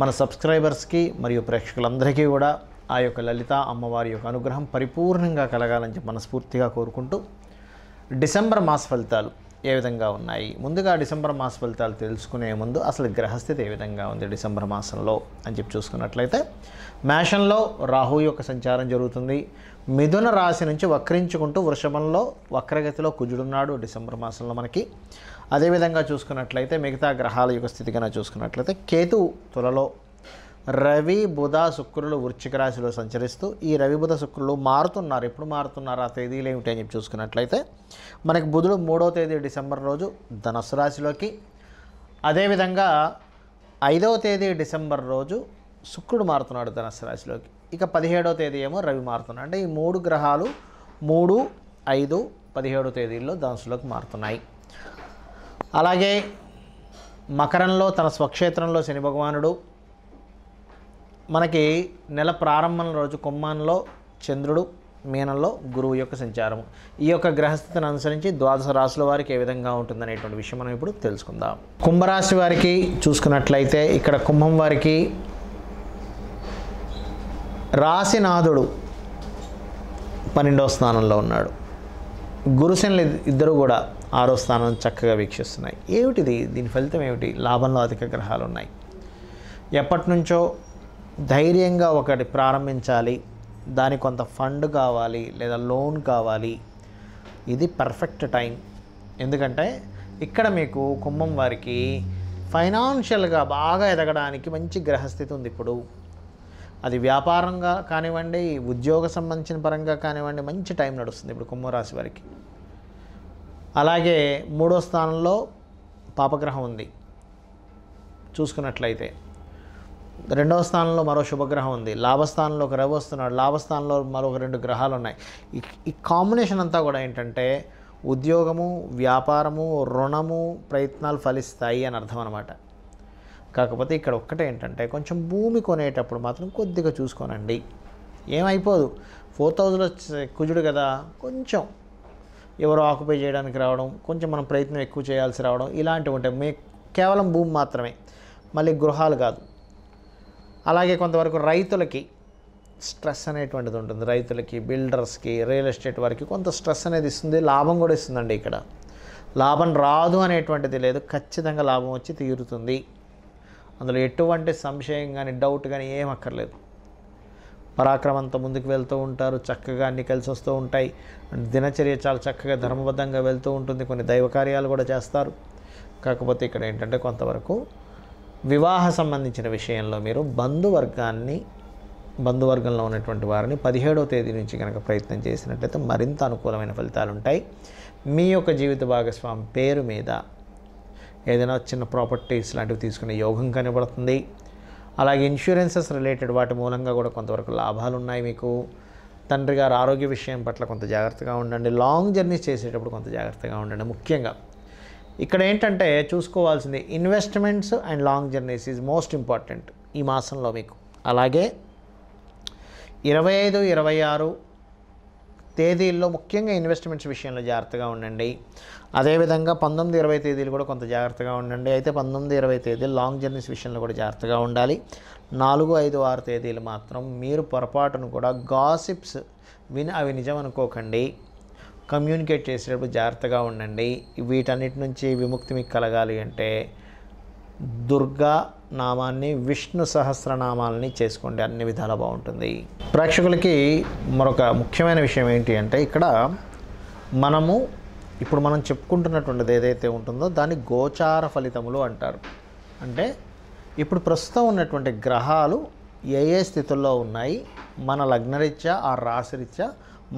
మన సబ్స్క్రైబర్స్కి మరియు ప్రేక్షకులందరికీ కూడా ఆ యొక్క లలిత అమ్మవారి యొక్క అనుగ్రహం పరిపూర్ణంగా కలగాలని మనస్ఫూర్తిగా కోరుకుంటూ డిసెంబర్ మాస ఫలితాలు ఏ విధంగా ఉన్నాయి ముందుగా డిసెంబర్ మాస ఫలితాలు తెలుసుకునే ముందు అసలు గ్రహస్థితి ఏ విధంగా ఉంది డిసెంబర్ మాసంలో అని చెప్పి చూసుకున్నట్లయితే మేషంలో రాహు యొక్క సంచారం జరుగుతుంది మిథున రాశి నుంచి వక్రించుకుంటూ వృషభంలో వక్రగతిలో కుజుడున్నాడు డిసెంబర్ మాసంలో మనకి అదేవిధంగా చూసుకున్నట్లయితే మిగతా గ్రహాల యొక్క స్థితి చూసుకున్నట్లయితే కేతు తులలో రవి బుధ శుక్రులు వృశ్చిక రాశిలో సంచరిస్తూ ఈ రవి బుధ శుక్రులు మారుతున్నారు ఎప్పుడు మారుతున్నారు ఆ తేదీలు ఏమిటి అని చెప్పి చూసుకున్నట్లయితే మనకి బుధుడు మూడో తేదీ డిసెంబర్ రోజు ధనస్సు రాశిలోకి అదేవిధంగా ఐదవ తేదీ డిసెంబర్ రోజు శుక్రుడు మారుతున్నాడు ధనస్సు రాశిలోకి ఇక పదిహేడవ తేదీ ఏమో రవి మారుతున్నాడు అంటే ఈ మూడు గ్రహాలు మూడు ఐదు పదిహేడు తేదీల్లో ధనస్సులోకి మారుతున్నాయి అలాగే మకరంలో తన స్వక్షేత్రంలో శని భగవానుడు మనకి నెల ప్రారంభం రోజు కుమ్మాన్లో చంద్రుడు మీనంలో గురువు యొక్క సంచారము ఈ యొక్క గ్రహస్థితిని అనుసరించి ద్వాదశ రాశుల వారికి ఏ విధంగా ఉంటుందనేటువంటి విషయం మనం ఇప్పుడు తెలుసుకుందాం కుంభరాశి వారికి చూసుకున్నట్లయితే ఇక్కడ కుంభం వారికి రాశినాథుడు పన్నెండవ స్థానంలో ఉన్నాడు గురుశనులు ఇద్దరు కూడా ఆరో స్థానం చక్కగా వీక్షిస్తున్నాయి ఏమిటిది దీని ఫలితం ఏమిటి లాభంలో అధిక గ్రహాలు ఉన్నాయి ఎప్పటి నుంచో ధైర్యంగా ఒకటి ప్రారంభించాలి దానికి కొంత ఫండ్ కావాలి లేదా లోన్ కావాలి ఇది పర్ఫెక్ట్ టైం ఎందుకంటే ఇక్కడ మీకు కుంభం వారికి ఫైనాన్షియల్గా బాగా ఎదగడానికి మంచి గ్రహస్థితి ఉంది ఇప్పుడు అది వ్యాపారంగా కానివ్వండి ఉద్యోగ సంబంధించిన పరంగా కానివ్వండి మంచి టైం నడుస్తుంది ఇప్పుడు కుంభరాశి వారికి అలాగే మూడో స్థానంలో పాపగ్రహం ఉంది చూసుకున్నట్లయితే రెండవ స్థానంలో మరో శుభగ్రహం ఉంది లాభస్థానంలో ఒక రవి వస్తున్నాడు లాభస్థానంలో మరొక రెండు గ్రహాలు ఉన్నాయి ఈ కాంబినేషన్ అంతా కూడా ఏంటంటే ఉద్యోగము వ్యాపారము రుణము ప్రయత్నాలు ఫలిస్తాయి అని అర్థం అనమాట కాకపోతే ఇక్కడ ఒక్కటే ఏంటంటే కొంచెం భూమి కొనేటప్పుడు మాత్రం కొద్దిగా చూసుకోనండి ఏమైపోదు ఫోర్ థౌజండ్లో కుజుడు కదా కొంచెం ఎవరో ఆక్యుపై చేయడానికి రావడం కొంచెం మనం ప్రయత్నం ఎక్కువ చేయాల్సి రావడం ఇలాంటివి ఉంటాయి మీ కేవలం భూమి మాత్రమే మళ్ళీ గృహాలు కాదు అలాగే కొంతవరకు రైతులకి స్ట్రెస్ అనేటువంటిది ఉంటుంది రైతులకి బిల్డర్స్కి రియల్ ఎస్టేట్ వారికి కొంత స్ట్రెస్ అనేది ఇస్తుంది లాభం కూడా ఇస్తుందండి ఇక్కడ లాభం రాదు అనేటువంటిది లేదు ఖచ్చితంగా లాభం వచ్చి తీరుతుంది అందులో ఎటువంటి సంశయం కానీ డౌట్ కానీ ఏం అక్కర్లేదు పరాక్రమంతో ముందుకు వెళ్తూ ఉంటారు చక్కగా అన్ని కలిసి వస్తూ ఉంటాయి దినచర్య చాలా చక్కగా ధర్మబద్ధంగా వెళ్తూ ఉంటుంది కొన్ని దైవ కార్యాలు కూడా చేస్తారు కాకపోతే ఇక్కడ ఏంటంటే కొంతవరకు వివాహ సంబంధించిన విషయంలో మీరు బంధువర్గాన్ని బంధువర్గంలో ఉన్నటువంటి వారిని పదిహేడవ తేదీ నుంచి కనుక ప్రయత్నం చేసినట్లయితే మరింత అనుకూలమైన ఫలితాలు ఉంటాయి మీ యొక్క జీవిత భాగస్వామి పేరు మీద ఏదైనా చిన్న ప్రాపర్టీస్ లాంటివి తీసుకునే యోగం కనబడుతుంది అలాగే ఇన్సూరెన్సెస్ రిలేటెడ్ వాటి మూలంగా కూడా కొంతవరకు లాభాలు ఉన్నాయి మీకు తండ్రి గారు ఆరోగ్య విషయం పట్ల కొంత జాగ్రత్తగా ఉండండి లాంగ్ జర్నీస్ చేసేటప్పుడు కొంత జాగ్రత్తగా ఉండండి ముఖ్యంగా ఇక్కడ ఏంటంటే చూసుకోవాల్సింది investments and long journeys is most important ఈ మాసంలో మీకు అలాగే ఇరవై ఐదు ఇరవై ఆరు తేదీల్లో ముఖ్యంగా ఇన్వెస్ట్మెంట్స్ విషయంలో జాగ్రత్తగా ఉండండి అదేవిధంగా పంతొమ్మిది ఇరవై తేదీలు కూడా కొంత జాగ్రత్తగా ఉండండి అయితే పంతొమ్మిది ఇరవై తేదీలు లాంగ్ జర్నీస్ విషయంలో కూడా జాగ్రత్తగా ఉండాలి నాలుగు ఐదు ఆరు తేదీలు మాత్రం మీరు పొరపాటును కూడా గాసిప్స్ విని అవి నిజం అనుకోకండి కమ్యూనికేట్ చేసేటప్పుడు జాగ్రత్తగా ఉండండి వీటన్నిటి నుంచి విముక్తి మీకు కలగాలి అంటే దుర్గా నామాన్ని విష్ణు సహస్రనామాలని చేసుకోండి అన్ని విధాలా బాగుంటుంది ప్రేక్షకులకి మరొక ముఖ్యమైన విషయం ఏంటి అంటే ఇక్కడ మనము ఇప్పుడు మనం చెప్పుకుంటున్నటువంటిది ఏదైతే ఉంటుందో దాన్ని గోచార ఫలితములు అంటారు అంటే ఇప్పుడు ప్రస్తుతం ఉన్నటువంటి గ్రహాలు ఏ ఏ స్థితుల్లో ఉన్నాయి మన లగ్నరీత్యా ఆ రాశిరీత్యా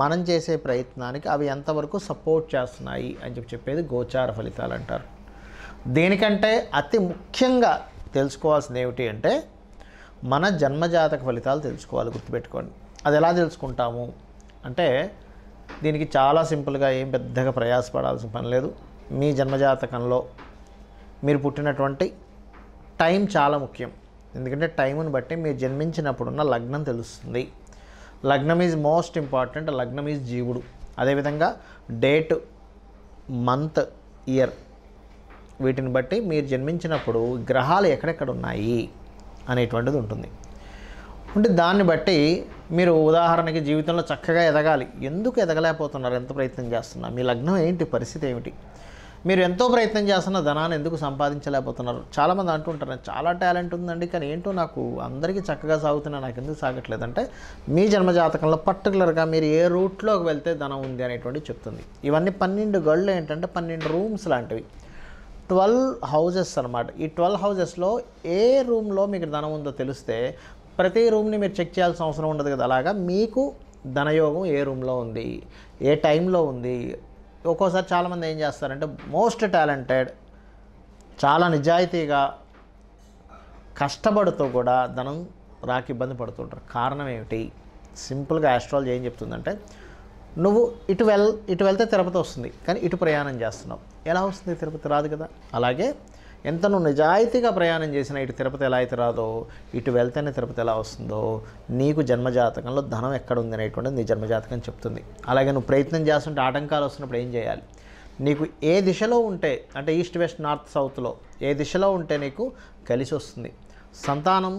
మనం చేసే ప్రయత్నానికి అవి ఎంతవరకు సపోర్ట్ చేస్తున్నాయి అని చెప్పి చెప్పేది గోచార ఫలితాలు అంటారు దేనికంటే అతి ముఖ్యంగా తెలుసుకోవాల్సింది ఏమిటి అంటే మన జన్మజాతక ఫలితాలు తెలుసుకోవాలి గుర్తుపెట్టుకోండి అది ఎలా తెలుసుకుంటాము అంటే దీనికి చాలా సింపుల్గా ఏం పెద్దగా ప్రయాసపడాల్సిన పని లేదు మీ జన్మజాతకంలో మీరు పుట్టినటువంటి టైం చాలా ముఖ్యం ఎందుకంటే టైముని బట్టి మీరు జన్మించినప్పుడున్న లగ్నం తెలుస్తుంది లగ్నం ఈజ్ మోస్ట్ ఇంపార్టెంట్ లగ్నం ఈజ్ జీవుడు అదేవిధంగా డేట్ మంత్ ఇయర్ వీటిని బట్టి మీరు జన్మించినప్పుడు గ్రహాలు ఎక్కడెక్కడ ఉన్నాయి అనేటువంటిది ఉంటుంది అంటే దాన్ని బట్టి మీరు ఉదాహరణకి జీవితంలో చక్కగా ఎదగాలి ఎందుకు ఎదగలేకపోతున్నారు ఎంత ప్రయత్నం చేస్తున్నారు మీ లగ్నం ఏంటి పరిస్థితి ఏమిటి మీరు ఎంతో ప్రయత్నం చేస్తున్న ధనాన్ని ఎందుకు సంపాదించలేకపోతున్నారు చాలామంది అంటుంటారు చాలా టాలెంట్ ఉందండి కానీ ఏంటో నాకు అందరికీ చక్కగా సాగుతున్నా నాకు ఎందుకు సాగట్లేదు అంటే మీ జన్మజాతకంలో పర్టికులర్గా మీరు ఏ రూట్లోకి వెళ్తే ధనం ఉంది అనేటువంటి చెప్తుంది ఇవన్నీ పన్నెండు గళ్ళు ఏంటంటే పన్నెండు రూమ్స్ లాంటివి ట్వెల్వ్ హౌజెస్ అనమాట ఈ ట్వెల్వ్ హౌజెస్లో ఏ రూమ్లో మీకు ధనం ఉందో తెలిస్తే ప్రతి రూమ్ని మీరు చెక్ చేయాల్సిన అవసరం ఉండదు కదా అలాగా మీకు ధనయోగం ఏ రూమ్లో ఉంది ఏ టైంలో ఉంది ఒక్కోసారి చాలామంది ఏం చేస్తారంటే మోస్ట్ టాలెంటెడ్ చాలా నిజాయితీగా కష్టపడుతూ కూడా ధనం రాక ఇబ్బంది పడుతుంటారు కారణం ఏమిటి సింపుల్గా ఆస్ట్రాలజీ ఏం చెప్తుందంటే నువ్వు ఇటు వెళ్ ఇటు వెళ్తే తిరుపతి వస్తుంది కానీ ఇటు ప్రయాణం చేస్తున్నావు ఎలా వస్తుంది తిరుపతి రాదు కదా అలాగే ఎంత నువ్వు నిజాయితీగా ప్రయాణం చేసినా ఇటు తిరుపతి ఎలా అయితే రాదో ఇటు వెళ్తేనే తిరుపతి ఎలా వస్తుందో నీకు జన్మజాతకంలో ధనం ఎక్కడ ఉంది అనేటువంటిది నీ జన్మజాతకం చెప్తుంది అలాగే నువ్వు ప్రయత్నం చేస్తుంటే ఆటంకాలు వస్తున్నప్పుడు ఏం చేయాలి నీకు ఏ దిశలో ఉంటే అంటే ఈస్ట్ వెస్ట్ నార్త్ సౌత్లో ఏ దిశలో ఉంటే నీకు కలిసి వస్తుంది సంతానం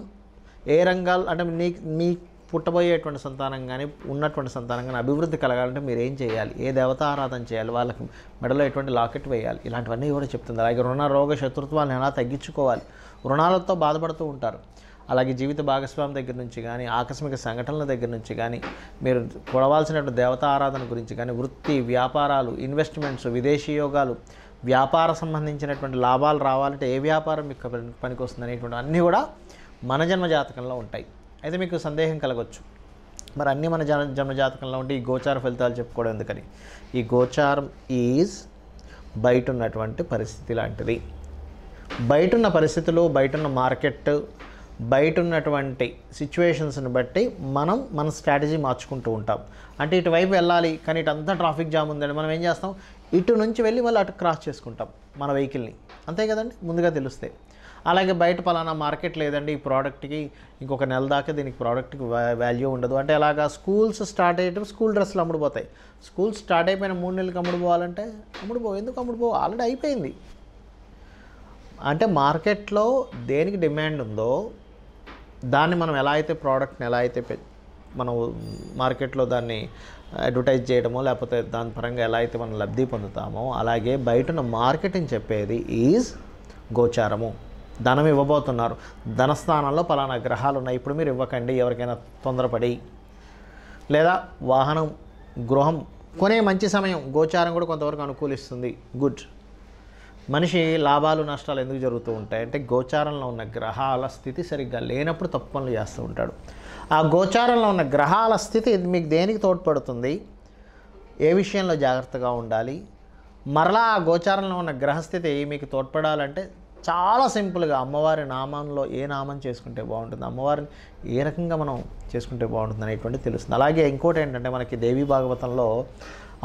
ఏ రంగాలు అంటే నీ నీ పుట్టబోయేటువంటి సంతానం కానీ ఉన్నటువంటి సంతానం కానీ అభివృద్ధి కలగాలంటే మీరు ఏం చేయాలి ఏ దేవత ఆరాధన చేయాలి వాళ్ళకి మెడలో ఎటువంటి లాకెట్ వేయాలి ఇలాంటివన్నీ కూడా చెప్తుంది అలాగే రుణ రోగ శత్రుత్వాలను ఎలా తగ్గించుకోవాలి రుణాలతో బాధపడుతూ ఉంటారు అలాగే జీవిత భాగస్వామి దగ్గర నుంచి కానీ ఆకస్మిక సంఘటనల దగ్గర నుంచి కానీ మీరు కొడవాల్సినటువంటి దేవత ఆరాధన గురించి కానీ వృత్తి వ్యాపారాలు ఇన్వెస్ట్మెంట్స్ విదేశీ యోగాలు వ్యాపార సంబంధించినటువంటి లాభాలు రావాలంటే ఏ వ్యాపారం మీకు పనికి వస్తుంది అనేటువంటి అన్నీ కూడా మన జన్మ జాతకంలో ఉంటాయి అయితే మీకు సందేహం కలగవచ్చు మరి అన్నీ మన జన జన్మజాతకంలో ఉంటే ఈ గోచార ఫలితాలు చెప్పుకోవడం ఎందుకని ఈ గోచారం ఈజ్ బయట ఉన్నటువంటి పరిస్థితి లాంటిది బయట ఉన్న పరిస్థితులు బయట ఉన్న మార్కెట్ బయట ఉన్నటువంటి సిచ్యువేషన్స్ని బట్టి మనం మన స్ట్రాటజీ మార్చుకుంటూ ఉంటాం అంటే ఇటువైపు వెళ్ళాలి కానీ ఇటు అంతా ట్రాఫిక్ జామ్ ఉందండి మనం ఏం చేస్తాం ఇటు నుంచి వెళ్ళి మళ్ళీ అటు క్రాస్ చేసుకుంటాం మన వెహికల్ని అంతే కదండి ముందుగా తెలుస్తే అలాగే బయట పలానా మార్కెట్ లేదండి ఈ ప్రోడక్ట్కి ఇంకొక నెల దాకా దీనికి ప్రోడక్ట్కి వాల్యూ ఉండదు అంటే అలాగా స్కూల్స్ స్టార్ట్ అయ్యేటప్పుడు స్కూల్ డ్రెస్సులు అమ్ముడుపోతాయి స్కూల్స్ స్టార్ట్ అయిపోయిన మూడు నెలలకు అమ్ముడుపోవాలంటే అమ్ముడుపో ఎందుకు అమ్ముడుపో ఆల్రెడీ అయిపోయింది అంటే మార్కెట్లో దేనికి డిమాండ్ ఉందో దాన్ని మనం ఎలా అయితే ప్రోడక్ట్ని ఎలా అయితే మనం మార్కెట్లో దాన్ని అడ్వర్టైజ్ చేయడమో లేకపోతే దాని పరంగా ఎలా అయితే మనం లబ్ధి పొందుతామో అలాగే బయటన మార్కెటింగ్ చెప్పేది ఈజ్ గోచారము ధనం ఇవ్వబోతున్నారు ధనస్థానంలో పలానా గ్రహాలు ఉన్నాయి ఇప్పుడు మీరు ఇవ్వకండి ఎవరికైనా తొందరపడి లేదా వాహనం గృహం కొనే మంచి సమయం గోచారం కూడా కొంతవరకు అనుకూలిస్తుంది గుడ్ మనిషి లాభాలు నష్టాలు ఎందుకు జరుగుతూ ఉంటాయి అంటే గోచారంలో ఉన్న గ్రహాల స్థితి సరిగ్గా లేనప్పుడు తప్పు పనులు చేస్తూ ఉంటాడు ఆ గోచారంలో ఉన్న గ్రహాల స్థితి మీకు దేనికి తోడ్పడుతుంది ఏ విషయంలో జాగ్రత్తగా ఉండాలి మరలా ఆ గోచారంలో ఉన్న గ్రహస్థితి మీకు తోడ్పడాలంటే చాలా సింపుల్గా అమ్మవారి నామంలో ఏ నామం చేసుకుంటే బాగుంటుంది అమ్మవారిని ఏ రకంగా మనం చేసుకుంటే బాగుంటుంది అనేటువంటిది తెలుస్తుంది అలాగే ఇంకోటి ఏంటంటే మనకి దేవీ భాగవతంలో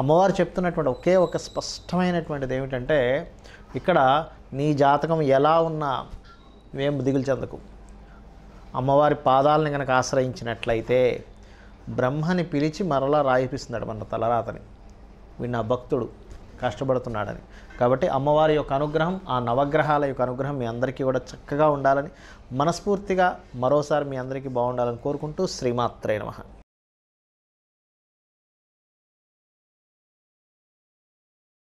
అమ్మవారు చెప్తున్నటువంటి ఒకే ఒక స్పష్టమైనటువంటిది ఏమిటంటే ఇక్కడ నీ జాతకం ఎలా ఉన్నా మేం దిగులు చెందకు అమ్మవారి పాదాలను కనుక ఆశ్రయించినట్లయితే బ్రహ్మని పిలిచి మరలా రాయిపిస్తున్నాడు మన తలరాతని వీడు నా భక్తుడు కష్టపడుతున్నాడని కాబట్టి అమ్మవారి యొక్క అనుగ్రహం ఆ నవగ్రహాల యొక్క అనుగ్రహం మీ అందరికీ కూడా చక్కగా ఉండాలని మనస్ఫూర్తిగా మరోసారి మీ అందరికీ బాగుండాలని కోరుకుంటూ శ్రీమాత్రే నమ